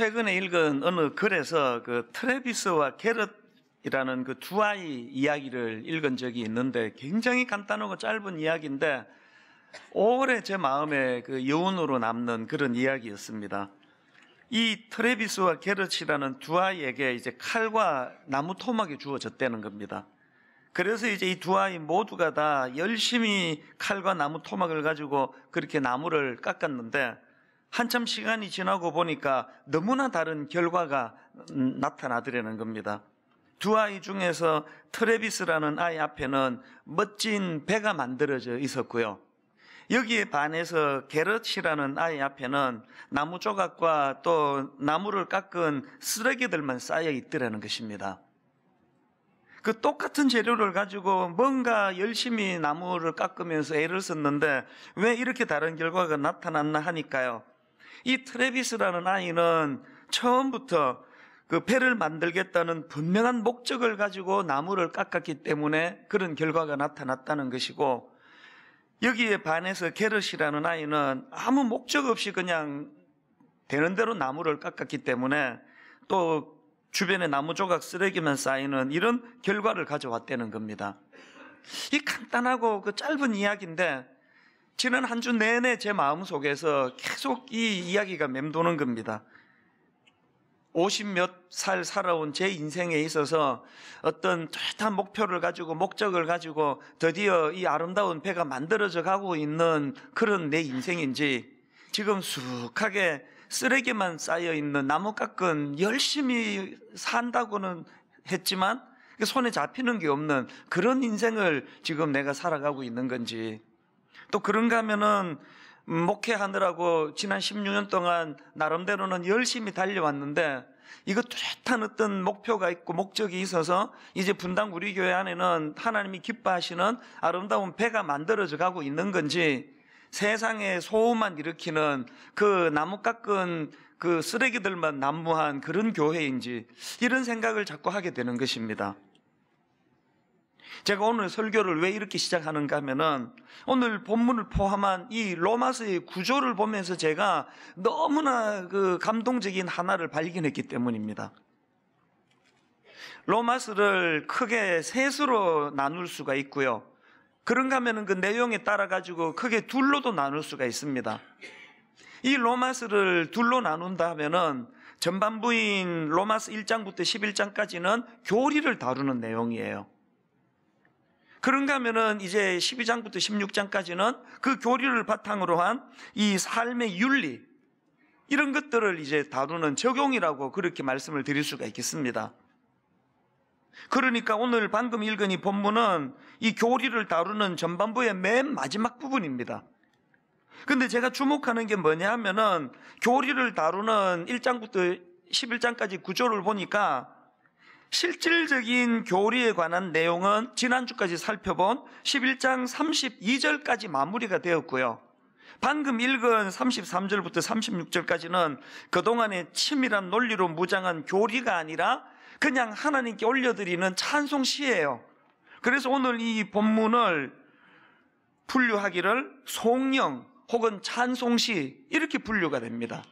최근에 읽은 어느 글에서 그 트레비스와 게럿이라는 그 두 아이 이야기를 읽은 적이 있는데 굉장히 간단하고 짧은 이야기인데 오래 제 마음에 그 여운으로 남는 그런 이야기였습니다. 이 트레비스와 게럿이라는 두 아이에게 이제 칼과 나무 토막이 주어졌다는 겁니다. 그래서 이제 이 두 아이 모두가 다 열심히 칼과 나무 토막을 가지고 그렇게 나무를 깎았는데 한참 시간이 지나고 보니까 너무나 다른 결과가 음, 나타나더라는 겁니다. 두 아이 중에서 트레비스라는 아이 앞에는 멋진 배가 만들어져 있었고요. 여기에 반해서 게르치라는 아이 앞에는 나무 조각과 또 나무를 깎은 쓰레기들만 쌓여 있더라는 것입니다. 그 똑같은 재료를 가지고 뭔가 열심히 나무를 깎으면서 애를 썼는데 왜 이렇게 다른 결과가 나타났나 하니까요. 이 트레비스라는 아이는 처음부터 그 배를 만들겠다는 분명한 목적을 가지고 나무를 깎았기 때문에 그런 결과가 나타났다는 것이고 여기에 반해서 게르시라는 아이는 아무 목적 없이 그냥 되는 대로 나무를 깎았기 때문에 또 주변에 나무 조각 쓰레기만 쌓이는 이런 결과를 가져왔다는 겁니다. 이 간단하고 그 짧은 이야기인데 지난 한 주 내내 제 마음 속에서 계속 이 이야기가 맴도는 겁니다. 50몇 살 살아온 제 인생에 있어서 어떤 뚜렷한 목표를 가지고 목적을 가지고 드디어 이 아름다운 배가 만들어져 가고 있는 그런 내 인생인지 지금 수룩하게 쓰레기만 쌓여 있는 나무 깎은 열심히 산다고는 했지만 손에 잡히는 게 없는 그런 인생을 지금 내가 살아가고 있는 건지 또 그런가 하면은 목회하느라고 지난 16년 동안 나름대로는 열심히 달려왔는데 이거 뚜렷한 어떤 목표가 있고 목적이 있어서 이제 분당 우리 교회 안에는 하나님이 기뻐하시는 아름다운 배가 만들어져 가고 있는 건지 세상에 소음만 일으키는 그 나무 깎은 그 쓰레기들만 난무한 그런 교회인지 이런 생각을 자꾸 하게 되는 것입니다. 제가 오늘 설교를 왜 이렇게 시작하는가 하면은 오늘 본문을 포함한 이 로마서의 구조를 보면서 제가 너무나 그 감동적인 하나를 발견했기 때문입니다. 로마서를 크게 셋으로 나눌 수가 있고요. 그런가 하면은 그 내용에 따라 가지고 크게 둘로도 나눌 수가 있습니다. 이 로마서를 둘로 나눈다 하면은 전반부인 로마서 1장부터 11장까지는 교리를 다루는 내용이에요. 그런가 하면은 이제 12장부터 16장까지는 그 교리를 바탕으로 한 이 삶의 윤리, 이런 것들을 이제 다루는 적용이라고 그렇게 말씀을 드릴 수가 있겠습니다. 그러니까 오늘 방금 읽은 이 본문은 이 교리를 다루는 전반부의 맨 마지막 부분입니다. 근데 제가 주목하는 게 뭐냐 하면은 교리를 다루는 1장부터 11장까지 구조를 보니까 실질적인 교리에 관한 내용은 지난주까지 살펴본 11장 32절까지 마무리가 되었고요. 방금 읽은 33절부터 36절까지는 그동안의 치밀한 논리로 무장한 교리가 아니라 그냥 하나님께 올려드리는 찬송시예요. 그래서 오늘 이 본문을 분류하기를 송영 혹은 찬송시 이렇게 분류가 됩니다.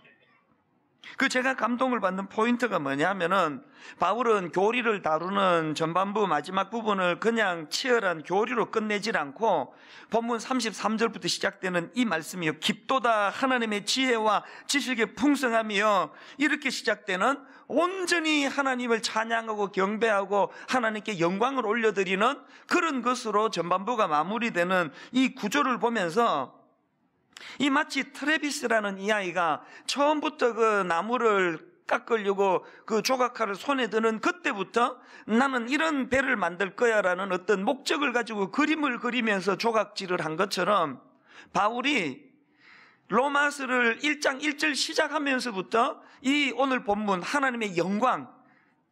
그 제가 감동을 받는 포인트가 뭐냐면은 바울은 교리를 다루는 전반부 마지막 부분을 그냥 치열한 교리로 끝내질 않고 본문 33절부터 시작되는 이 말씀이요. 깊도다 하나님의 지혜와 지식의 풍성함이요. 이렇게 시작되는 온전히 하나님을 찬양하고 경배하고 하나님께 영광을 올려드리는 그런 것으로 전반부가 마무리되는 이 구조를 보면서 이 마치 트레비스라는 이 아이가 처음부터 그 나무를 깎으려고 그 조각칼을 손에 드는 그때부터 나는 이런 배를 만들 거야라는 어떤 목적을 가지고 그림을 그리면서 조각질을 한 것처럼 바울이 로마스를 1장 1절 시작하면서부터 이 오늘 본문 하나님의 영광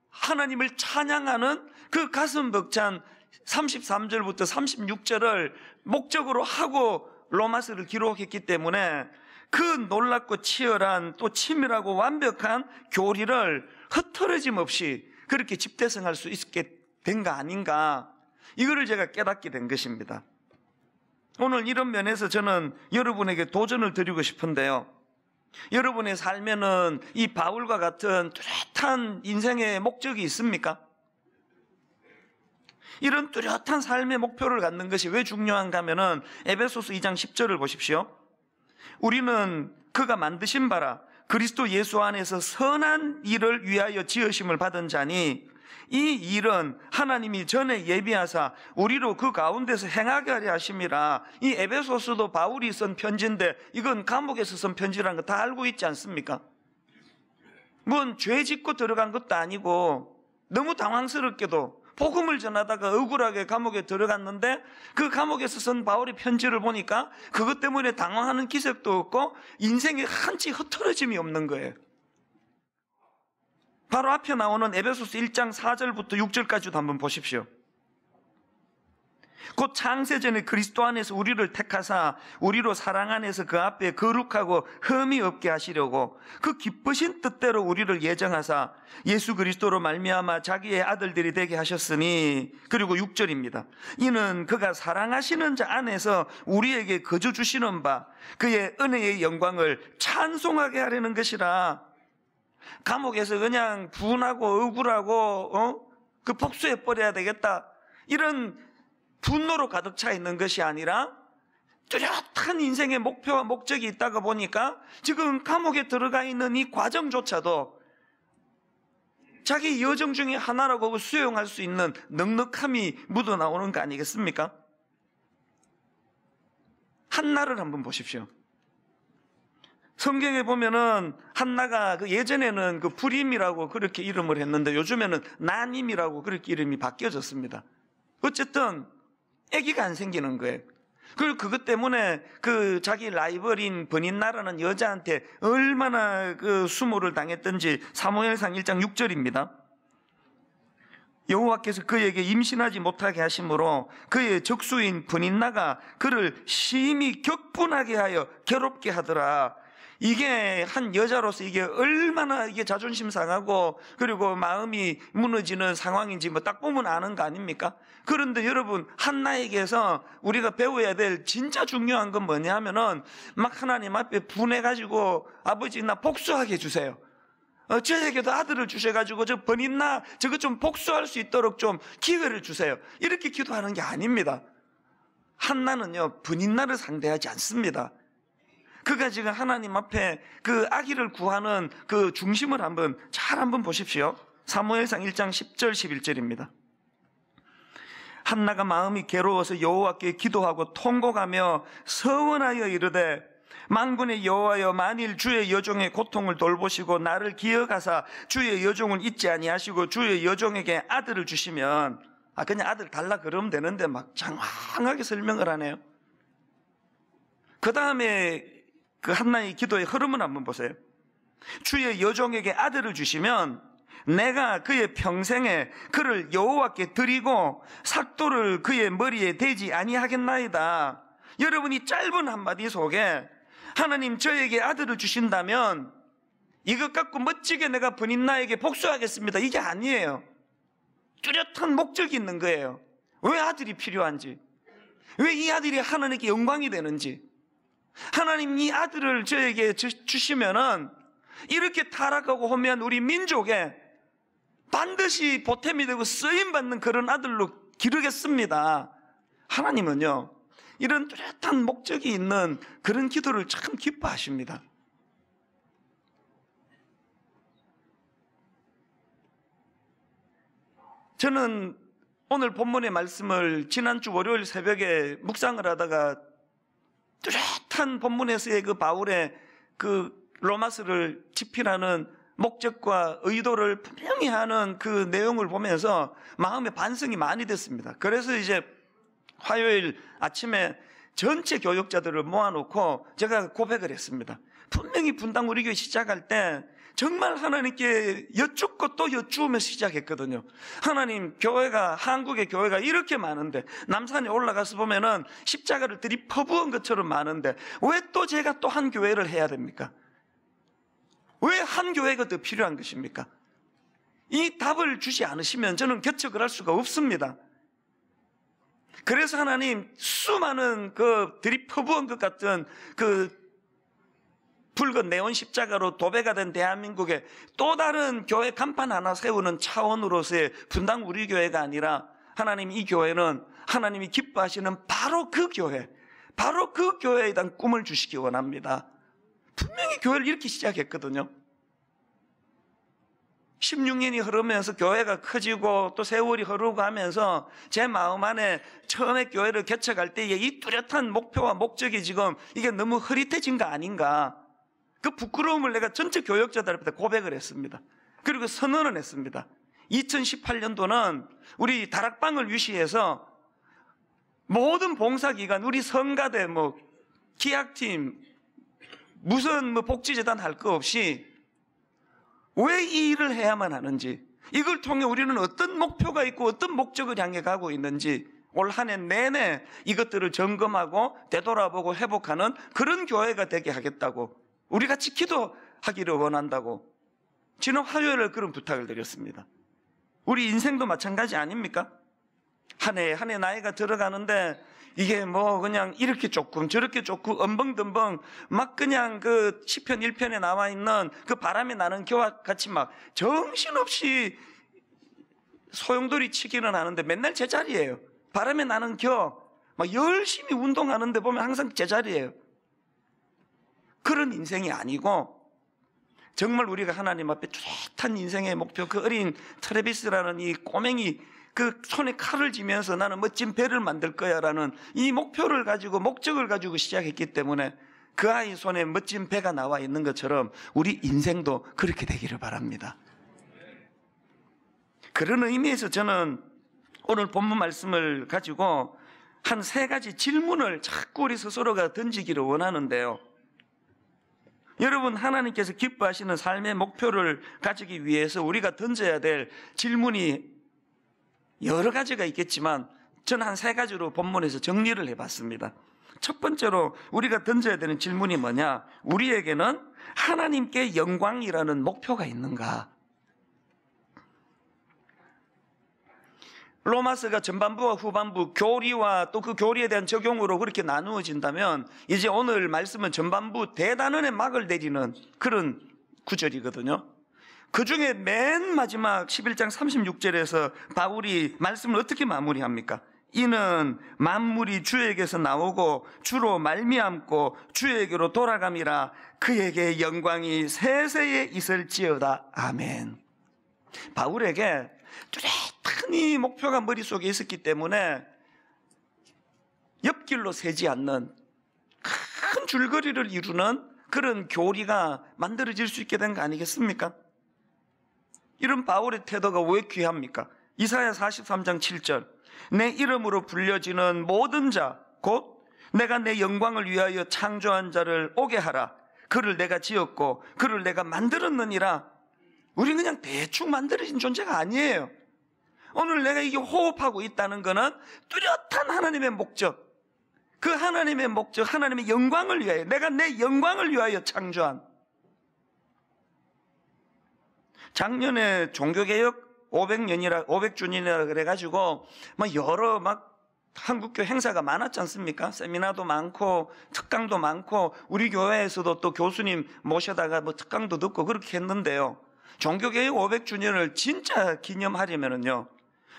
하나님을 찬양하는 그 가슴 벅찬 33절부터 36절을 목적으로 하고 로마서를 기록했기 때문에 그 놀랍고 치열한 또 치밀하고 완벽한 교리를 흐트러짐 없이 그렇게 집대성할 수 있게 된 거 아닌가 이거를 제가 깨닫게 된 것입니다. 오늘 이런 면에서 저는 여러분에게 도전을 드리고 싶은데요. 여러분의 삶에는 이 바울과 같은 뚜렷한 인생의 목적이 있습니까? 이런 뚜렷한 삶의 목표를 갖는 것이 왜 중요한가 하면은 에베소스 2장 10절을 보십시오. 우리는 그가 만드신 바라 그리스도 예수 안에서 선한 일을 위하여 지으심을 받은 자니 이 일은 하나님이 전에 예비하사 우리로 그 가운데서 행하게 하려 하심이라 이 에베소스도 바울이 쓴 편지인데 이건 감옥에서 쓴 편지라는 거 다 알고 있지 않습니까? 뭔 죄 짓고 들어간 것도 아니고 너무 당황스럽게도 복음을 전하다가 억울하게 감옥에 들어갔는데 그 감옥에서 쓴 바울의 편지를 보니까 그것 때문에 당황하는 기색도 없고 인생에 한치 흐트러짐이 없는 거예요. 바로 앞에 나오는 에베소스 1장 4절부터 6절까지도 한번 보십시오. 곧 창세전에 그리스도 안에서 우리를 택하사 우리로 사랑 안에서 그 앞에 거룩하고 흠이 없게 하시려고 그 기쁘신 뜻대로 우리를 예정하사 예수 그리스도로 말미암아 자기의 아들들이 되게 하셨으니 그리고 6절입니다. 이는 그가 사랑하시는 자 안에서 우리에게 거주 주시는 바 그의 은혜의 영광을 찬송하게 하려는 것이라 감옥에서 그냥 분하고 억울하고 어? 그 복수해 버려야 되겠다. 이런 분노로 가득 차 있는 것이 아니라 뚜렷한 인생의 목표와 목적이 있다가 보니까 지금 감옥에 들어가 있는 이 과정조차도 자기 여정 중에 하나라고 수용할 수 있는 넉넉함이 묻어나오는 거 아니겠습니까? 한나를 한번 보십시오. 성경에 보면은 한나가 그 예전에는 그 불임이라고 그렇게 이름을 했는데 요즘에는 난임이라고 그렇게 이름이 바뀌어졌습니다. 어쨌든 아기가 안 생기는 거예요. 그리고 그것 때문에 그 자기 라이벌인 버인나라는 여자한테 얼마나 그 수모를 당했던지 사무엘상 1장 6절입니다. 여호와께서 그에게 임신하지 못하게 하심으로 그의 적수인 분인나가 그를 심히 격분하게 하여 괴롭게 하더라. 이게 한 여자로서 이게 얼마나 이게 자존심 상하고 그리고 마음이 무너지는 상황인지 뭐 딱 보면 아는 거 아닙니까? 그런데 여러분 한나에게서 우리가 배워야 될 진짜 중요한 건 뭐냐 하면은 막 하나님 앞에 분해가지고 아버지 나 복수하게 해주세요. 어, 저에게도 아들을 주셔가지고 저 번인나 저거 좀 복수할 수 있도록 좀 기회를 주세요. 이렇게 기도하는 게 아닙니다. 한나는요, 분인나를 상대하지 않습니다. 그가 지금 하나님 앞에 그 아기를 구하는 그 중심을 한번 잘 한번 보십시오. 사무엘상 1장 10절 11절입니다. 한나가 마음이 괴로워서 여호와께 기도하고 통곡하며 서원하여 이르되 만군의 여호와여 만일 주의 여종의 고통을 돌보시고 나를 기억하사 주의 여종을 잊지 아니하시고 주의 여종에게 아들을 주시면 아 그냥 아들 달라 그러면 되는데 막 장황하게 설명을 하네요. 그 다음에 그 한나의 기도의 흐름을 한번 보세요. 주의 여종에게 아들을 주시면 내가 그의 평생에 그를 여호와께 드리고 삭도를 그의 머리에 대지 아니하겠나이다. 여러분이 짧은 한마디 속에 하나님 저에게 아들을 주신다면 이것 갖고 멋지게 내가 본인 나에게 복수하겠습니다. 이게 아니에요. 뚜렷한 목적이 있는 거예요. 왜 아들이 필요한지, 왜 이 아들이 하나님께 영광이 되는지, 하나님 이 아들을 저에게 주시면은 이렇게 타락하고 허면 우리 민족에 반드시 보탬이 되고 쓰임받는 그런 아들로 기르겠습니다. 하나님은요, 이런 뚜렷한 목적이 있는 그런 기도를 참 기뻐하십니다. 저는 오늘 본문의 말씀을 지난주 월요일 새벽에 묵상을 하다가 뚜렷한 본문에서의 그 바울의 그 로마스를 집필하는 목적과 의도를 분명히 하는 그 내용을 보면서 마음의 반성이 많이 됐습니다. 그래서 이제 화요일 아침에 전체 교역자들을 모아놓고 제가 고백을 했습니다. 분명히 분당 우리 교회 시작할 때 정말 하나님께 여쭙고 또 여쭈며 시작했거든요. 하나님, 교회가, 한국의 교회가 이렇게 많은데, 남산에 올라가서 보면은 십자가를 들이 퍼부은 것처럼 많은데, 왜 또 제가 또 한 교회를 해야 됩니까? 왜 한 교회가 더 필요한 것입니까? 이 답을 주지 않으시면 저는 개척을 할 수가 없습니다. 그래서 하나님 수많은 그 들이 퍼부은 것 같은 그 붉은 네온 십자가로 도배가 된 대한민국에 또 다른 교회 간판 하나 세우는 차원으로서의 분당 우리 교회가 아니라 하나님 이 교회는 하나님이 기뻐하시는 바로 그 교회, 바로 그 교회에 대한 꿈을 주시기 원합니다. 분명히 교회를 이렇게 시작했거든요. 16년이 흐르면서 교회가 커지고 또 세월이 흐르고 하면서 제 마음 안에 처음에 교회를 개척할 때 이 뚜렷한 목표와 목적이 지금 이게 너무 흐릿해진 거 아닌가. 그 부끄러움을 내가 전체 교역자들 앞에 고백을 했습니다. 그리고 선언을 했습니다. 2018년도는 우리 다락방을 위시해서 모든 봉사기관, 우리 성가대, 뭐, 기약팀, 무슨 뭐 복지재단 할 거 없이 왜 이 일을 해야만 하는지, 이걸 통해 우리는 어떤 목표가 있고 어떤 목적을 향해 가고 있는지 올 한 해 내내 이것들을 점검하고 되돌아보고 회복하는 그런 교회가 되게 하겠다고 우리 같이 기도하기를 원한다고 지난 화요일에 그런 부탁을 드렸습니다. 우리 인생도 마찬가지 아닙니까? 한 해, 한 해 나이가 들어가는데 이게 뭐 그냥 이렇게 조금 저렇게 조금 엄벙덤벙 막 그냥 그 10편 1편에 나와 있는 그 바람에 나는 교와 같이 막 정신없이 소용돌이 치기는 하는데 맨날 제자리에요. 바람에 나는 겨. 막 열심히 운동하는데 보면 항상 제자리에요. 그런 인생이 아니고 정말 우리가 하나님 앞에 뚜렷한 인생의 목표 그 어린 트레비스라는 이 꼬맹이 그 손에 칼을 쥐면서 나는 멋진 배를 만들 거야라는 이 목표를 가지고 목적을 가지고 시작했기 때문에 그 아이 손에 멋진 배가 나와 있는 것처럼 우리 인생도 그렇게 되기를 바랍니다. 그런 의미에서 저는 오늘 본문 말씀을 가지고 한 세 가지 질문을 자꾸 우리 스스로가 던지기를 원하는데요. 여러분 하나님께서 기뻐하시는 삶의 목표를 가지기 위해서 우리가 던져야 될 질문이 여러 가지가 있겠지만 저는 한 세 가지로 본문에서 정리를 해봤습니다. 첫 번째로 우리가 던져야 되는 질문이 뭐냐? 우리에게는 하나님께 영광이라는 목표가 있는가? 로마서가 전반부와 후반부 교리와 또 그 교리에 대한 적용으로 그렇게 나누어진다면 이제 오늘 말씀은 전반부 대단원의 막을 내리는 그런 구절이거든요. 그 중에 맨 마지막 11장 36절에서 바울이 말씀을 어떻게 마무리합니까? 이는 만물이 주에게서 나오고 주로 말미암고 주에게로 돌아감이라 그에게 영광이 세세에 있을지어다. 아멘. 바울에게 뚜렷 친히 목표가 머릿속에 있었기 때문에 옆길로 새지 않는 큰 줄거리를 이루는 그런 교리가 만들어질 수 있게 된 거 아니겠습니까? 이런 바울의 태도가 왜 귀합니까? 이사야 43장 7절 내 이름으로 불려지는 모든 자 곧 내가 내 영광을 위하여 창조한 자를 오게 하라 그를 내가 지었고 그를 내가 만들었느니라 우리는 그냥 대충 만들어진 존재가 아니에요 오늘 내가 이게 호흡하고 있다는 것은 뚜렷한 하나님의 목적. 그 하나님의 목적, 하나님의 영광을 위하여, 내가 내 영광을 위하여 창조한. 작년에 종교개혁 500년이라, 500주년이라 그래가지고, 막 뭐 여러 막 한국교 행사가 많았지 않습니까? 세미나도 많고, 특강도 많고, 우리 교회에서도 또 교수님 모셔다가 뭐 특강도 듣고 그렇게 했는데요. 종교개혁 500주년을 진짜 기념하려면은요,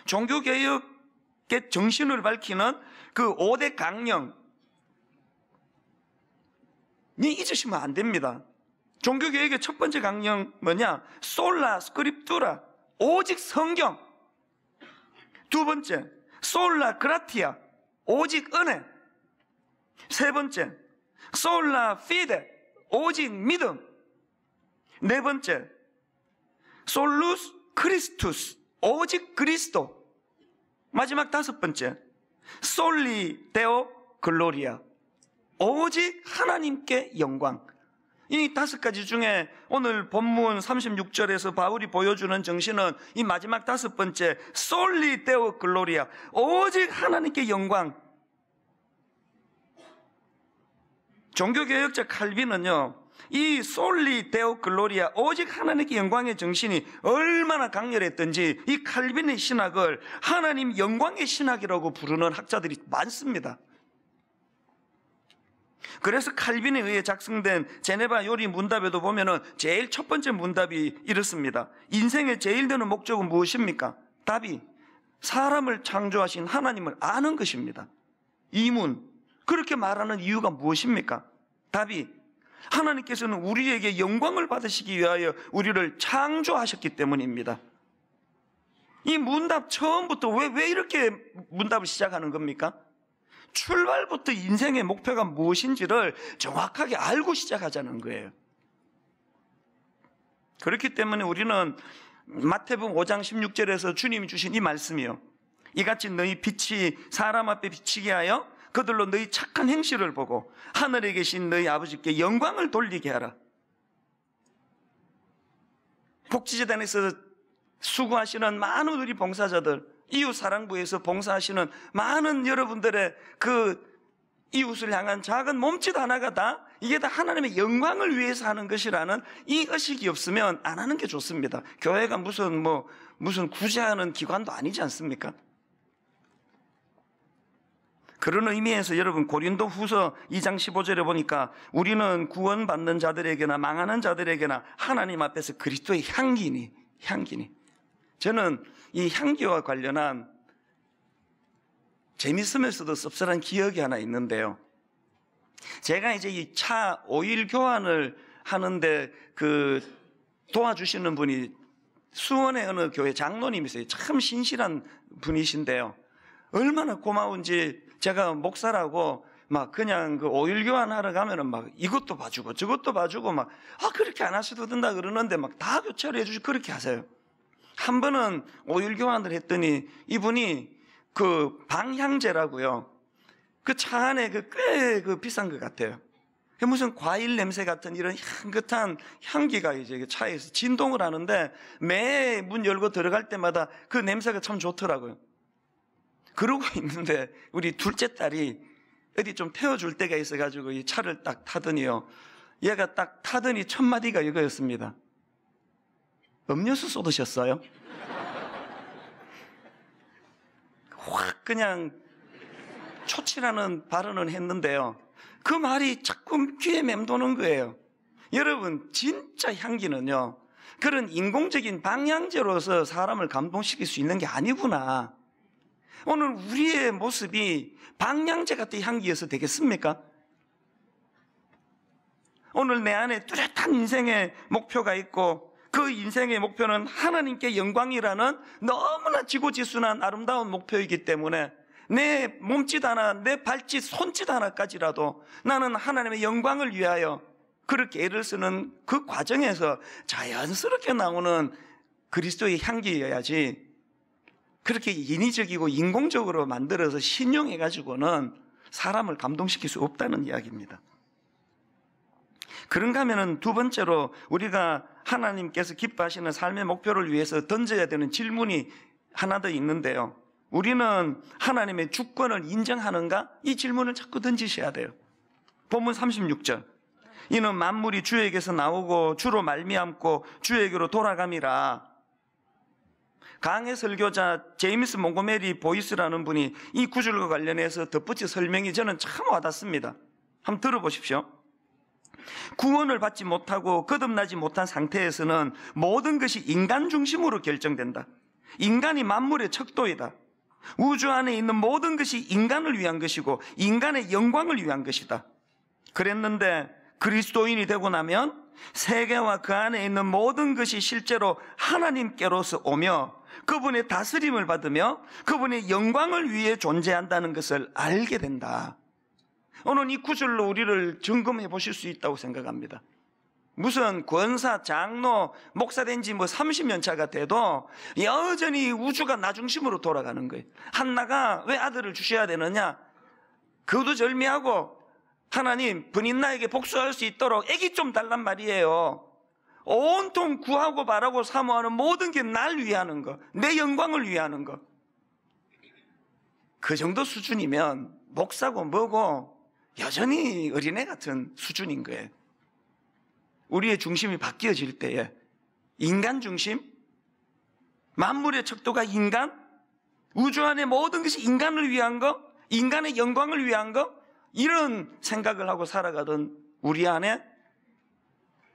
종교개혁의 정신을 밝히는 그 5대 강령이 잊으시면 안 됩니다. 종교개혁의 첫 번째 강령 뭐냐? 솔라 스크립투라 오직 성경 두 번째 솔라 그라티아 오직 은혜 세 번째 솔라 피데 오직 믿음 네 번째 솔루스 크리스투스 오직 그리스도 마지막 다섯 번째. 솔리 데오 글로리아. 오직 하나님께 영광. 이 다섯 가지 중에 오늘 본문 36절에서 바울이 보여주는 정신은 이 마지막 다섯 번째 솔리 데오 글로리아. 오직 하나님께 영광. 종교개혁자 칼빈은요. 이 솔리 데오 글로리아 오직 하나님께 영광의 정신이 얼마나 강렬했던지 이 칼빈의 신학을 하나님 영광의 신학이라고 부르는 학자들이 많습니다. 그래서 칼빈에 의해 작성된 제네바 요리 문답에도 보면은 제일 첫 번째 문답이 이렇습니다. 인생의 제일 되는 목적은 무엇입니까? 답이 사람을 창조하신 하나님을 아는 것입니다. 이문 그렇게 말하는 이유가 무엇입니까? 답이 하나님께서는 우리에게 영광을 받으시기 위하여 우리를 창조하셨기 때문입니다. 이 문답 처음부터 왜, 왜 이렇게 문답을 시작하는 겁니까? 출발부터 인생의 목표가 무엇인지를 정확하게 알고 시작하자는 거예요. 그렇기 때문에 우리는 마태복 5장 16절에서 주님이 주신 이 말씀이요. 이같이 너희 빛이 사람 앞에 비치게 하여 그들로 너희 착한 행실을 보고 하늘에 계신 너희 아버지께 영광을 돌리게 하라. 복지재단에서 수고하시는 많은 우리 봉사자들, 이웃 사랑부에서 봉사하시는 많은 여러분들의 그 이웃을 향한 작은 몸짓 하나가 다 이게 다 하나님의 영광을 위해서 하는 것이라는 이 의식이 없으면 안 하는 게 좋습니다. 교회가 무슨 뭐 무슨 구제하는 기관도 아니지 않습니까? 그런 의미에서 여러분 고린도 후서 2장 15절에 보니까 우리는 구원받는 자들에게나 망하는 자들에게나 하나님 앞에서 그리스도의 향기니, 향기니. 저는 이 향기와 관련한 재밌으면서도 씁쓸한 기억이 하나 있는데요. 제가 이제 이 차 오일 교환을 하는데 그 도와주시는 분이 수원의 어느 교회 장로님이세요. 참 신실한 분이신데요. 얼마나 고마운지 제가 목사라고 막 그냥 그 오일 교환하러 가면은 막 이것도 봐주고 저것도 봐주고 막 아 그렇게 안 하셔도 된다 그러는데 막 다 교체를 해주시 그렇게 하세요. 한 번은 오일 교환을 했더니 이분이 그 방향제라고요. 그 차 안에 그 꽤그 그 비싼 것 같아요. 무슨 과일 냄새 같은 이런 향긋한 향기가 이제 차에서 진동을 하는데 매 문 열고 들어갈 때마다 그 냄새가 참 좋더라고요. 그러고 있는데 우리 둘째 딸이 어디 좀 태워줄 때가 있어가지고 이 차를 딱 타더니요. 얘가 딱 타더니 첫 마디가 이거였습니다. 음료수 쏟으셨어요? 확 그냥 초치라는 발언은 했는데요. 그 말이 자꾸 귀에 맴도는 거예요. 여러분, 진짜 향기는요. 그런 인공적인 방향제로서 사람을 감동시킬 수 있는 게 아니구나. 오늘 우리의 모습이 방향제 같은 향기여서 되겠습니까? 오늘 내 안에 뚜렷한 인생의 목표가 있고 그 인생의 목표는 하나님께 영광이라는 너무나 지고지순한 아름다운 목표이기 때문에 내 몸짓 하나, 내 발짓, 손짓 하나까지라도 나는 하나님의 영광을 위하여 그렇게 애를 쓰는 그 과정에서 자연스럽게 나오는 그리스도의 향기여야지 그렇게 인위적이고 인공적으로 만들어서 신용해가지고는 사람을 감동시킬 수 없다는 이야기입니다. 그런가 하면두 번째로 우리가 하나님께서 기뻐하시는 삶의 목표를 위해서 던져야 되는 질문이 하나 더 있는데요. 우리는 하나님의 주권을 인정하는가? 이 질문을 자꾸 던지셔야 돼요. 본문 36절. 이는 만물이 주에게서 나오고 주로 말미암고 주에게로 돌아감이라. 강의 설교자 제임스 몽고메리 보이스라는 분이 이 구절과 관련해서 덧붙여 설명이 저는 참 와닿습니다. 한번 들어보십시오. 구원을 받지 못하고 거듭나지 못한 상태에서는 모든 것이 인간 중심으로 결정된다. 인간이 만물의 척도이다. 우주 안에 있는 모든 것이 인간을 위한 것이고 인간의 영광을 위한 것이다. 그랬는데 그리스도인이 되고 나면 세계와 그 안에 있는 모든 것이 실제로 하나님께로서 오며 그분의 다스림을 받으며 그분의 영광을 위해 존재한다는 것을 알게 된다. 오늘 이 구절로 우리를 점검해 보실 수 있다고 생각합니다. 무슨 권사, 장로, 목사 된지 뭐 30년 차가 돼도 여전히 우주가 나 중심으로 돌아가는 거예요. 한나가 왜 아들을 주셔야 되느냐? 그도 절미하고 하나님, 본인 나에게 복수할 수 있도록 애기 좀 달란 말이에요. 온통 구하고 바라고 사모하는 모든 게 날 위하는 것, 내 영광을 위하는 것. 그 정도 수준이면 목사고 뭐고 여전히 어린애 같은 수준인 거예요. 우리의 중심이 바뀌어질 때에 인간 중심, 만물의 척도가 인간, 우주 안에 모든 것이 인간을 위한 것, 인간의 영광을 위한 것, 이런 생각을 하고 살아가던 우리 안에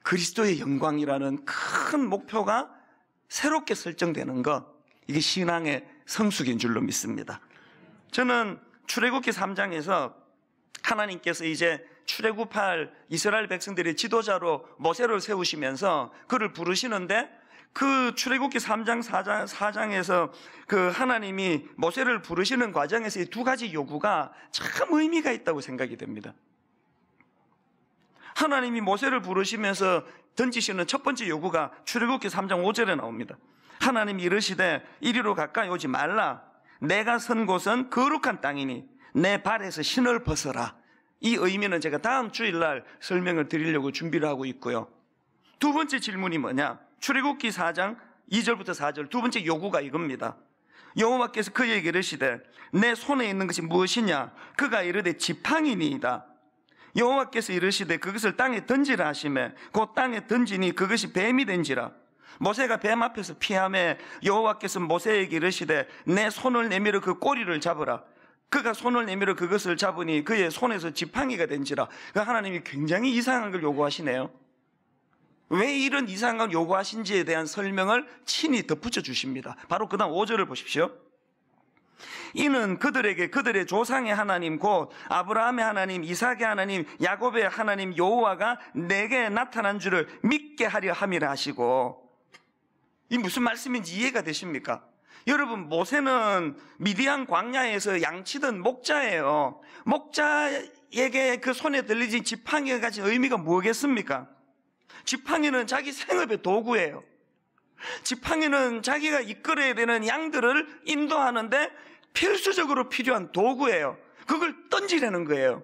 그리스도의 영광이라는 큰 목표가 새롭게 설정되는 것, 이게 신앙의 성숙인 줄로 믿습니다. 저는 출애굽기 3장에서 하나님께서 이제 출애굽할 이스라엘 백성들의 지도자로 모세를 세우시면서 그를 부르시는데 그 출애굽기 3장 4장 4장에서 그 하나님이 모세를 부르시는 과정에서 이 두 가지 요구가 참 의미가 있다고 생각이 됩니다. 하나님이 모세를 부르시면서 던지시는 첫 번째 요구가 출애굽기 3장 5절에 나옵니다. 하나님이 이르시되 이리로 가까이 오지 말라. 내가 선 곳은 거룩한 땅이니 내 발에서 신을 벗어라. 이 의미는 제가 다음 주일날 설명을 드리려고 준비를 하고 있고요. 두 번째 질문이 뭐냐? 출애굽기 4장 2절부터 4절 두 번째 요구가 이겁니다. 여호와께서 그에게 이르시되 내 손에 있는 것이 무엇이냐? 그가 이르되 지팡이니이다. 여호와께서 이르시되 그것을 땅에 던지라 하시매 곧 땅에 던지니 그것이 뱀이 된지라 모세가 뱀 앞에서 피함에 여호와께서 모세에게 이르시되 내 손을 내밀어 그 꼬리를 잡으라 그가 손을 내밀어 그것을 잡으니 그의 손에서 지팡이가 된지라 그 하나님이 굉장히 이상한 걸 요구하시네요 왜 이런 이상한 걸 요구하신지에 대한 설명을 친히 덧붙여 주십니다 바로 그 다음 5절을 보십시오 이는 그들에게 그들의 조상의 하나님 곧 아브라함의 하나님, 이삭의 하나님, 야곱의 하나님 여호와가 내게 나타난 줄을 믿게 하려 함이라 하시고 이 무슨 말씀인지 이해가 되십니까? 여러분 모세는 미디안 광야에서 양치던 목자예요. 목자에게 그 손에 들리진 지팡이가 가진 의미가 뭐겠습니까? 지팡이는 자기 생업의 도구예요. 지팡이는 자기가 이끌어야 되는 양들을 인도하는데 필수적으로 필요한 도구예요. 그걸 던지려는 거예요.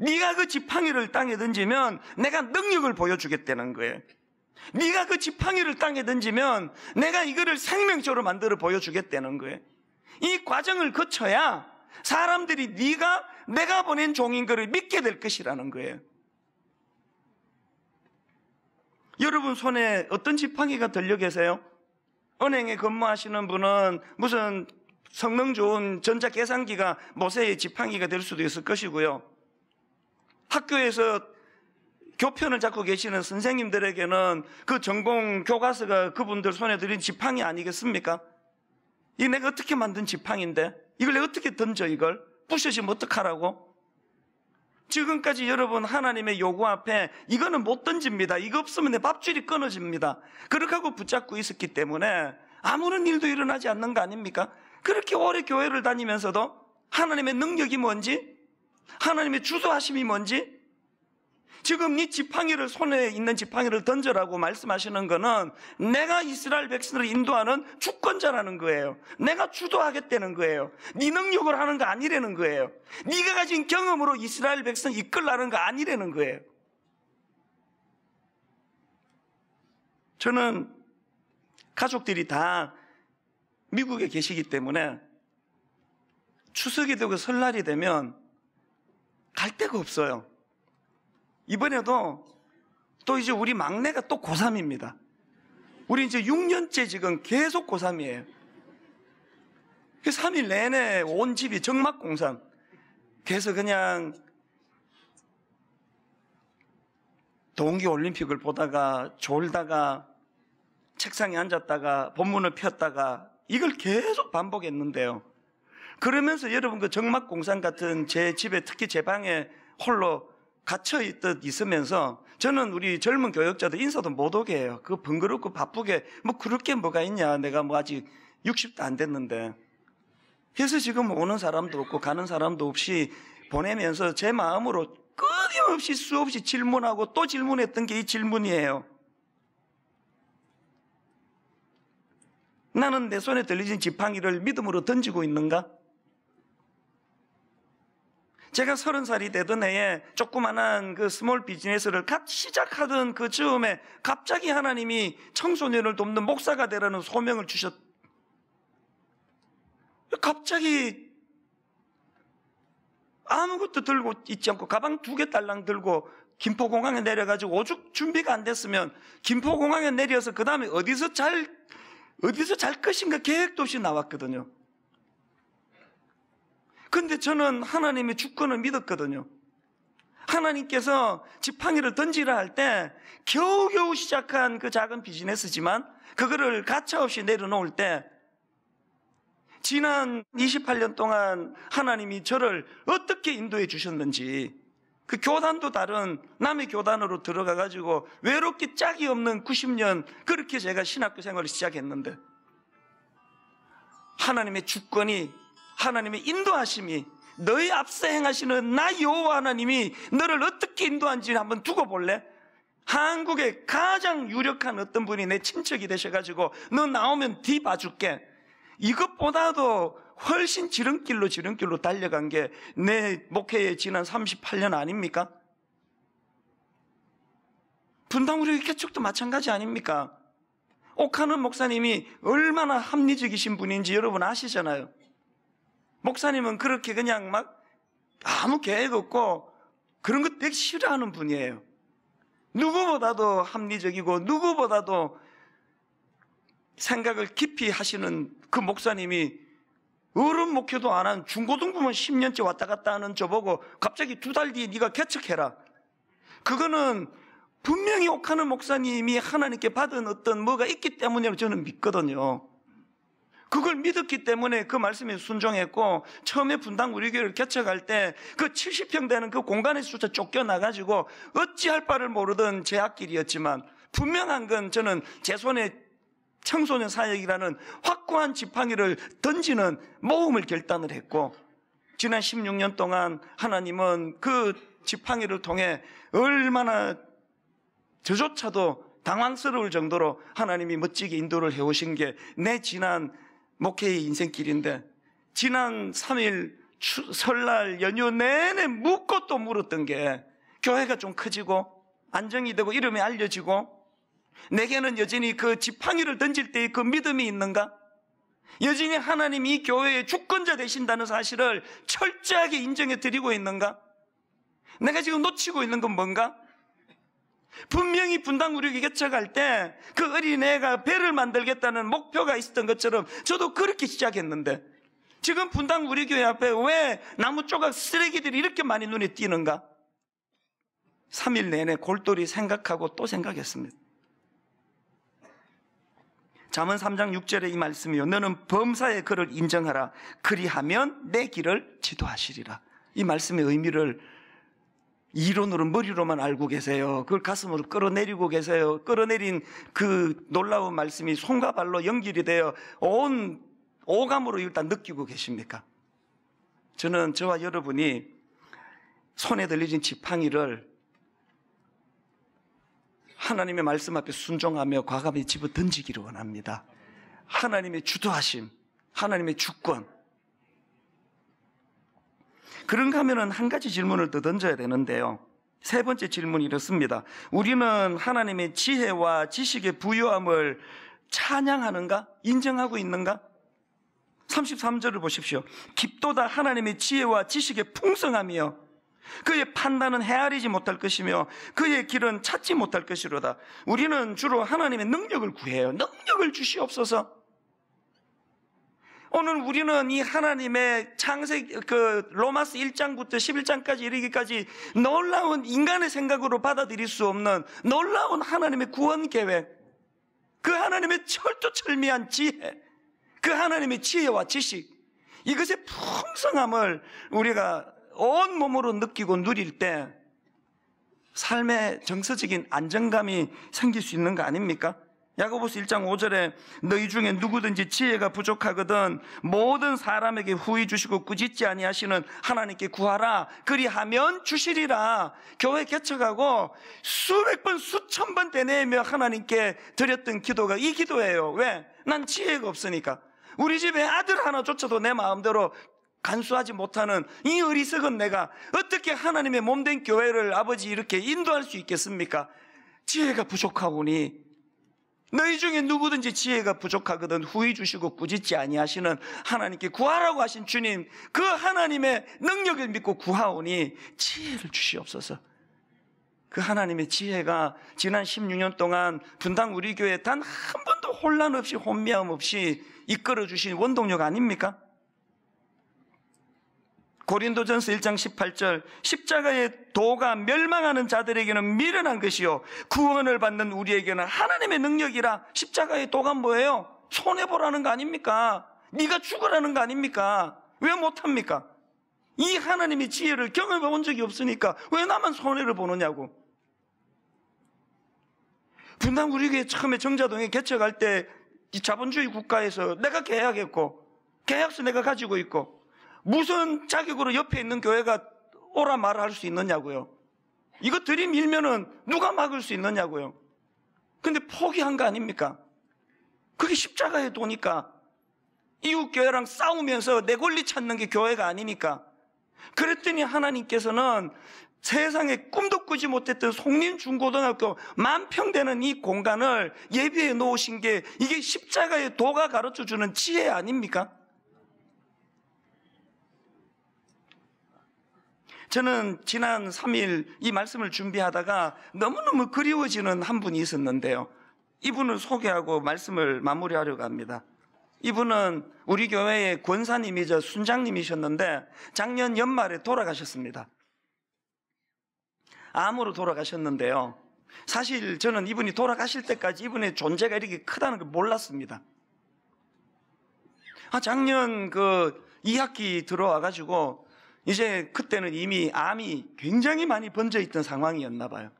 네가 그 지팡이를 땅에 던지면 내가 능력을 보여주겠다는 거예요. 네가 그 지팡이를 땅에 던지면 내가 이거를 생명적으로 만들어 보여주겠다는 거예요. 이 과정을 거쳐야 사람들이 네가 내가 보낸 종인 것을 믿게 될 것이라는 거예요. 여러분 손에 어떤 지팡이가 들려 계세요? 은행에 근무하시는 분은 무슨 성능 좋은 전자 계산기가 모세의 지팡이가 될 수도 있을 것이고요. 학교에서 교편을 잡고 계시는 선생님들에게는 그 전공 교과서가 그분들 손에 들린 지팡이 아니겠습니까? 이 내가 어떻게 만든 지팡인데 이걸 내가 어떻게 던져 이걸 부셔지면 어떡하라고? 지금까지 여러분 하나님의 요구 앞에 이거는 못 던집니다. 이거 없으면 내 밥줄이 끊어집니다. 그렇게 하고 붙잡고 있었기 때문에 아무런 일도 일어나지 않는 거 아닙니까? 그렇게 오래 교회를 다니면서도 하나님의 능력이 뭔지, 하나님의 주도하심이 뭔지, 지금 이 지팡이를 손에 있는 지팡이를 던져라고 말씀하시는 거는 내가 이스라엘 백성을 인도하는 주권자라는 거예요. 내가 주도하겠다는 거예요. 네 능력을 하는 거 아니라는 거예요. 네가 가진 경험으로 이스라엘 백성 이끌라는 거 아니라는 거예요. 저는 가족들이 다 미국에 계시기 때문에 추석이 되고 설날이 되면 갈 데가 없어요. 이번에도 또 이제 우리 막내가 또 고3입니다. 우리 이제 6년째 지금 계속 고3이에요. 3일 그 내내 온 집이 정막공산 그래서 그냥 동계 올림픽을 보다가 졸다가 책상에 앉았다가 본문을 폈다가 이걸 계속 반복했는데요. 그러면서 여러분 그 정막공산 같은 제 집에 특히 제 방에 홀로 갇혀 있듯 있으면서 저는 우리 젊은 교역자들 인사도 못 오게 해요. 그 번거롭고 바쁘게 뭐 그렇게 뭐가 있냐. 내가 뭐 아직 60도 안 됐는데. 그래서 지금 오는 사람도 없고 가는 사람도 없이 보내면서 제 마음으로 끊임없이 수없이 질문하고 또 질문했던 게 이 질문이에요. 나는 내 손에 들리진 지팡이를 믿음으로 던지고 있는가? 제가 서른 살이 되던 해에 조그만한 그 스몰 비즈니스를 갓 시작하던 그 즈음에 갑자기 하나님이 청소년을 돕는 목사가 되라는 소명을 주셨. 갑자기 아무것도 들고 있지 않고 가방 두 개달랑 들고 김포공항에 내려가지고 오죽 준비가 안 됐으면 김포공항에 내려서 그 다음에 어디서 잘 어디서 잘 것인가 계획도 없이 나왔거든요. 근데 저는 하나님의 주권을 믿었거든요. 하나님께서 지팡이를 던지라 할 때 겨우겨우 시작한 그 작은 비즈니스지만 그거를 가차없이 내려놓을 때 지난 28년 동안 하나님이 저를 어떻게 인도해 주셨는지 그 교단도 다른 남의 교단으로 들어가 가지고 외롭기 짝이 없는 90년 그렇게 제가 신학교 생활을 시작했는데 하나님의 주권이 하나님의 인도하심이 너희 앞서 행하시는 나 여호와 하나님이 너를 어떻게 인도한지 한번 두고 볼래? 한국의 가장 유력한 어떤 분이 내 친척이 되셔가지고 너 나오면 뒤 봐줄게. 이것보다도 훨씬 지름길로 지름길로 달려간 게 내목회에 지난 38년 아닙니까? 분당우리 개척도 마찬가지 아닙니까? 옥하는 목사님이 얼마나 합리적이신 분인지 여러분 아시잖아요. 목사님은 그렇게 그냥 막 아무 계획 없고 그런 것 되게 싫어하는 분이에요. 누구보다도 합리적이고 누구보다도 생각을 깊이 하시는 그 목사님이 어른 목표도안 한 중고등부만 10년째 왔다 갔다 하는 저보고 갑자기 두 달 뒤에 네가 개척해라. 그거는 분명히 옥하는 목사님이 하나님께 받은 어떤 뭐가 있기 때문이라고 저는 믿거든요. 그걸 믿었기 때문에 그 말씀에 순종했고 처음에 분당 우리 교회를 개척할 때 그 70평 되는 그 공간에서조차 쫓겨나가지고 어찌할 바를 모르던 제 앞길이었지만 분명한 건 저는 제 손에 청소년 사역이라는 확고한 지팡이를 던지는 모험을 결단을 했고 지난 16년 동안 하나님은 그 지팡이를 통해 얼마나 저조차도 당황스러울 정도로 하나님이 멋지게 인도를 해오신 게 내 지난 목회의 인생길인데 지난 3일 추, 설날 연휴 내내 묻고 또 물었던 게 교회가 좀 커지고 안정이 되고 이름이 알려지고 내게는 여전히 그 지팡이를 던질 때의 그 믿음이 있는가? 여전히 하나님이 이 교회의 주권자 되신다는 사실을 철저하게 인정해 드리고 있는가? 내가 지금 놓치고 있는 건 뭔가? 분명히 분당 우리에게 개척할 때 그 어린애가 배를 만들겠다는 목표가 있었던 것처럼 저도 그렇게 시작했는데 지금 분당 우리 교회 앞에 왜 나무 조각 쓰레기들이 이렇게 많이 눈에 띄는가? 3일 내내 골똘히 생각하고 또 생각했습니다. 잠언 3장 6절에이 말씀이요. 너는 범사의 그를 인정하라. 그리하면 내 길을 지도하시리라. 이 말씀의 의미를 이론으로 머리로만 알고 계세요. 그걸 가슴으로 끌어내리고 계세요. 끌어내린 그 놀라운 말씀이 손과 발로 연결이 되어 온 오감으로 일단 느끼고 계십니까? 저는 저와 여러분이 손에 들려진 지팡이를 하나님의 말씀 앞에 순종하며 과감히 집어 던지기를 원합니다. 하나님의 주도하심, 하나님의 주권, 그런가 하면한 가지 질문을 더 던져야 되는데요. 세 번째 질문이 이렇습니다. 우리는 하나님의 지혜와 지식의 부유함을 찬양하는가? 인정하고 있는가? 33절을 보십시오. 깊도다 하나님의 지혜와 지식의 풍성함이여 그의 판단은 헤아리지 못할 것이며 그의 길은 찾지 못할 것이로다. 우리는 주로 하나님의 능력을 구해요. 능력을 주시옵소서. 오늘 우리는 이 하나님의 창세기 그 로마스 1장부터 11장까지 이르기까지 놀라운 인간의 생각으로 받아들일 수 없는 놀라운 하나님의 구원 계획 그 하나님의 철두철미한 지혜 그 하나님의 지혜와 지식 이것의 풍성함을 우리가 온 몸으로 느끼고 누릴 때 삶의 정서적인 안정감이 생길 수 있는 거 아닙니까? 야고보스 1장 5절에 너희 중에 누구든지 지혜가 부족하거든 모든 사람에게 후이 주시고 꾸짖지 아니하시는 하나님께 구하라 그리하면 주시리라 교회 개척하고 수백 번 수천 번 되뇌며 하나님께 드렸던 기도가 이 기도예요 왜? 난 지혜가 없으니까 우리 집에 아들 하나조차도 내 마음대로 간수하지 못하는 이 어리석은 내가 어떻게 하나님의 몸된 교회를 아버지 이렇게 인도할 수 있겠습니까? 지혜가 부족하오니 너희 중에 누구든지 지혜가 부족하거든 후이 주시고 꾸짖지 아니하시는 하나님께 구하라고 하신 주님 그 하나님의 능력을 믿고 구하오니 지혜를 주시옵소서. 그 하나님의 지혜가 지난 16년 동안 분당 우리 교회 에단 한 번도 혼란 없이 혼미함 없이 이끌어 주신 원동력 아닙니까? 고린도전서 1장 18절 십자가의 도가 멸망하는 자들에게는 미련한 것이요 구원을 받는 우리에게는 하나님의 능력이라 십자가의 도가 뭐예요? 손해 보라는 거 아닙니까? 네가 죽으라는 거 아닙니까? 왜 못합니까? 이 하나님의 지혜를 경험해 본 적이 없으니까 왜 나만 손해를 보느냐고. 분당 우리 교회 처음에 정자동에 개척할 때 이 자본주의 국가에서 내가 계약했고 계약서 내가 가지고 있고 무슨 자격으로 옆에 있는 교회가 오라 말을 할 수 있느냐고요. 이거 들이밀면은 누가 막을 수 있느냐고요. 근데 포기한 거 아닙니까? 그게 십자가에 도니까 이웃교회랑 싸우면서 내 권리 찾는 게 교회가 아니니까 그랬더니 하나님께서는 세상에 꿈도 꾸지 못했던 송림 중고등학교 만평되는 이 공간을 예비해 놓으신 게 이게 십자가의 도가 가르쳐 주는 지혜 아닙니까? 저는 지난 3일 이 말씀을 준비하다가 너무너무 그리워지는 한 분이 있었는데요. 이분을 소개하고 말씀을 마무리하려고 합니다. 이분은 우리 교회의 권사님이자 순장님이셨는데 작년 연말에 돌아가셨습니다. 암으로 돌아가셨는데요. 사실 저는 이분이 돌아가실 때까지 이분의 존재가 이렇게 크다는 걸 몰랐습니다. 아, 작년 그 2학기 들어와가지고 이제 그때는 이미 암이 굉장히 많이 번져 있던 상황이었나 봐요.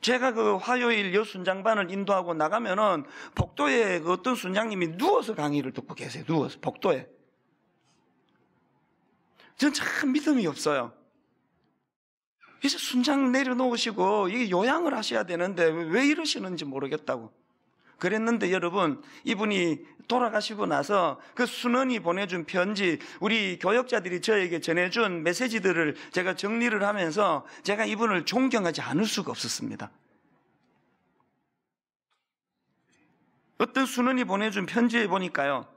제가 그 화요일 여순장반을 인도하고 나가면은 복도에 그 어떤 순장님이 누워서 강의를 듣고 계세요. 누워서 복도에. 전 참 믿음이 없어요. 이제 순장 내려놓으시고 이게 요양을 하셔야 되는데 왜 이러시는지 모르겠다고. 그랬는데 여러분 이분이 돌아가시고 나서 그 순원이 보내준 편지 우리 교역자들이 저에게 전해준 메시지들을 제가 정리를 하면서 제가 이분을 존경하지 않을 수가 없었습니다. 어떤 순원이 보내준 편지에 보니까요.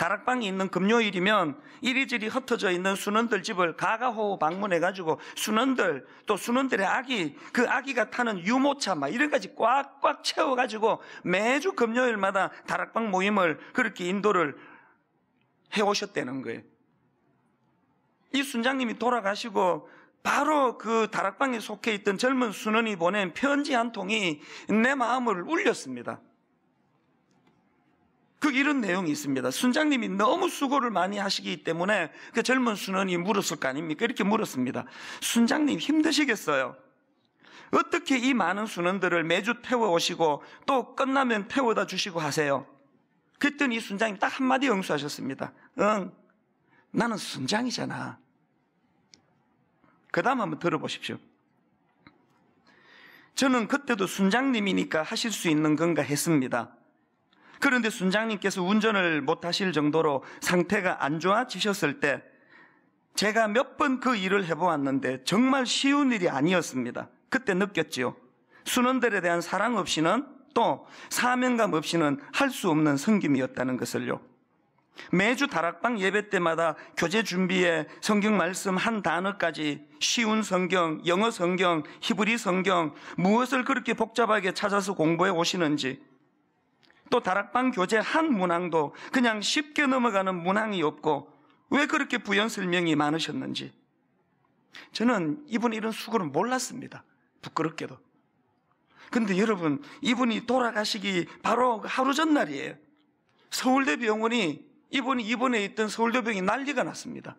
다락방이 있는 금요일이면 이리저리 흩어져 있는 수원들 집을 가가호호 방문해가지고 수원들 또 수원들의 아기 그 아기가 타는 유모차 막이런가지 꽉꽉 채워가지고 매주 금요일마다 다락방 모임을 그렇게 인도를 해오셨다는 거예요. 이 순장님이 돌아가시고 바로 그 다락방에 속해 있던 젊은 순원이 보낸 편지 한 통이 내 마음을 울렸습니다. 그 이런 내용이 있습니다. 순장님이 너무 수고를 많이 하시기 때문에 그 젊은 순원이 물었을 거 아닙니까? 이렇게 물었습니다. 순장님 힘드시겠어요? 어떻게 이 많은 순원들을 매주 태워오시고 또 끝나면 태워다 주시고 하세요? 그랬더니 순장님 딱 한마디 응수하셨습니다. 응, 나는 순장이잖아. 그 다음 한번 들어보십시오. 저는 그때도 순장님이니까 하실 수 있는 건가 했습니다. 그런데 순장님께서 운전을 못하실 정도로 상태가 안 좋아지셨을 때 제가 몇 번 그 일을 해보았는데 정말 쉬운 일이 아니었습니다. 그때 느꼈지요. 순원들에 대한 사랑 없이는 또 사명감 없이는 할 수 없는 성김이었다는 것을요. 매주 다락방 예배 때마다 교재 준비에 성경 말씀 한 단어까지 쉬운 성경, 영어 성경, 히브리 성경, 무엇을 그렇게 복잡하게 찾아서 공부해 오시는지 또 다락방 교재한 문항도 그냥 쉽게 넘어가는 문항이 없고 왜 그렇게 부연 설명이 많으셨는지 저는 이분 이런 수고를 몰랐습니다. 부끄럽게도. 근데 여러분, 이분이 돌아가시기 바로 하루 전날이에요. 서울대 병원이 이분이 이원에 있던 서울대 병이 원 난리가 났습니다.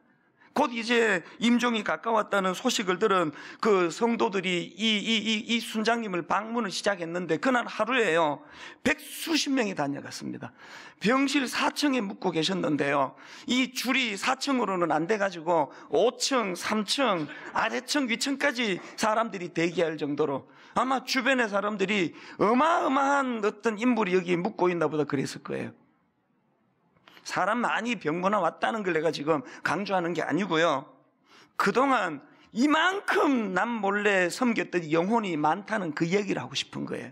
곧 이제 임종이 가까웠다는 소식을 들은 그 성도들이 이, 이, 이, 이 순장님을 방문을 시작했는데 그날 하루에요. 백수십 명이 다녀갔습니다. 병실 4층에 묵고 계셨는데요. 이 줄이 4층으로는 안 돼가지고 5층, 3층, 아래층, 위층까지 사람들이 대기할 정도로 아마 주변의 사람들이 어마어마한 어떤 인물이 여기 묵고 있나 보다 그랬을 거예요. 사람 많이 병거나 왔다는 걸 내가 지금 강조하는 게 아니고요. 그동안 이만큼 남 몰래 섬겼던 영혼이 많다는 그 얘기를 하고 싶은 거예요.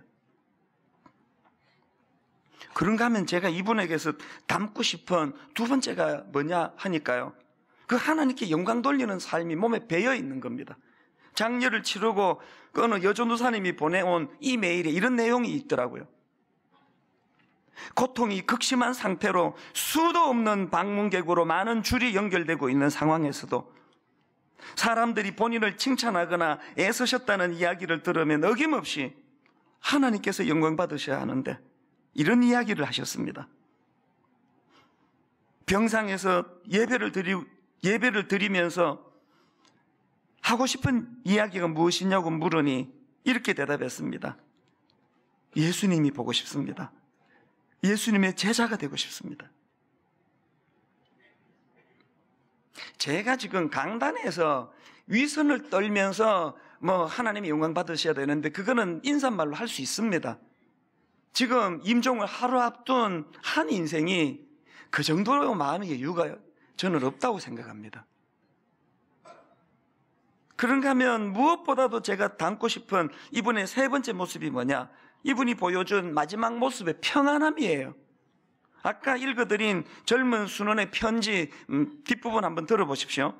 그런가 하면 제가 이분에게서 담고 싶은 두 번째가 뭐냐 하니까요. 그 하나님께 영광 돌리는 삶이 몸에 배어 있는 겁니다. 장례를 치르고 그 어느 여전우사님이 보내온 이 메일에 이런 내용이 있더라고요. 고통이 극심한 상태로 수도 없는 방문객으로 많은 줄이 연결되고 있는 상황에서도 사람들이 본인을 칭찬하거나 애쓰셨다는 이야기를 들으면 어김없이 하나님께서 영광 받으셔야 하는데 이런 이야기를 하셨습니다. 병상에서 예배를 드리 예배를 드리면서 하고 싶은 이야기가 무엇이냐고 물으니 이렇게 대답했습니다. 예수님이 보고 싶습니다. 예수님의 제자가 되고 싶습니다. 제가 지금 강단에서 위선을 떨면서 뭐 하나님의 영광 받으셔야 되는데 그거는 인사말로 할 수 있습니다. 지금 임종을 하루 앞둔 한 인생이 그 정도로 마음의 여유가 저는 없다고 생각합니다. 그런가 하면 무엇보다도 제가 담고 싶은 이번에 세 번째 모습이 뭐냐? 이분이 보여준 마지막 모습의 평안함이에요. 아까 읽어드린 젊은 순원의 편지 음, 뒷부분 한번 들어보십시오.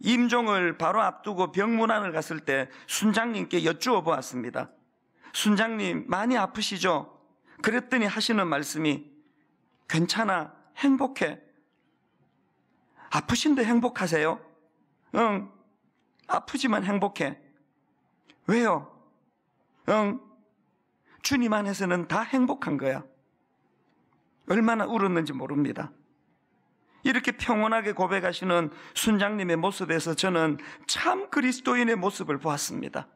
임종을 바로 앞두고 병문안을 갔을 때 순장님께 여쭈어 보았습니다. 순장님 많이 아프시죠? 그랬더니 하시는 말씀이 괜찮아 행복해 아프신데 행복하세요? 응 아프지만 행복해 왜요? 응 주님 안에서는 다 행복한 거야. 얼마나 울었는지 모릅니다. 이렇게 평온하게 고백하시는 순장님의 모습에서 저는 참 그리스도인의 모습을 보았습니다.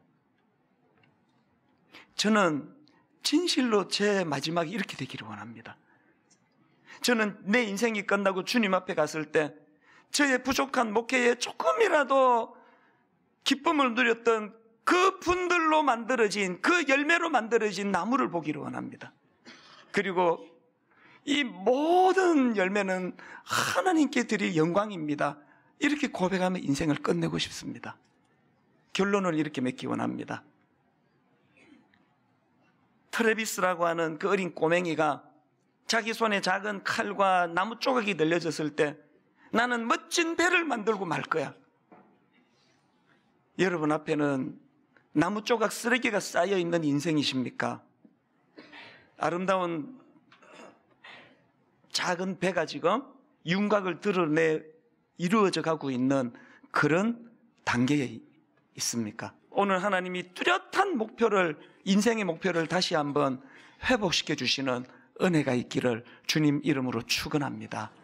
저는 진실로 제 마지막이 이렇게 되기를 원합니다. 저는 내 인생이 끝나고 주님 앞에 갔을 때 저의 부족한 목회에 조금이라도 기쁨을 누렸던 그 분들로 만들어진 그 열매로 만들어진 나무를 보기를 원합니다. 그리고 이 모든 열매는 하나님께 드릴 영광입니다. 이렇게 고백하며 인생을 끝내고 싶습니다. 결론을 이렇게 맺기 원합니다. 트레비스라고 하는 그 어린 꼬맹이가 자기 손에 작은 칼과 나무 조각이 늘려졌을 때 나는 멋진 배를 만들고 말 거야. 여러분 앞에는 나무 조각 쓰레기가 쌓여 있는 인생이십니까? 아름다운 작은 배가 지금 윤곽을 드러내 이루어져 가고 있는 그런 단계에 있습니까? 오늘 하나님이 뚜렷한 목표를 인생의 목표를 다시 한번 회복시켜 주시는 은혜가 있기를 주님 이름으로 축원합니다.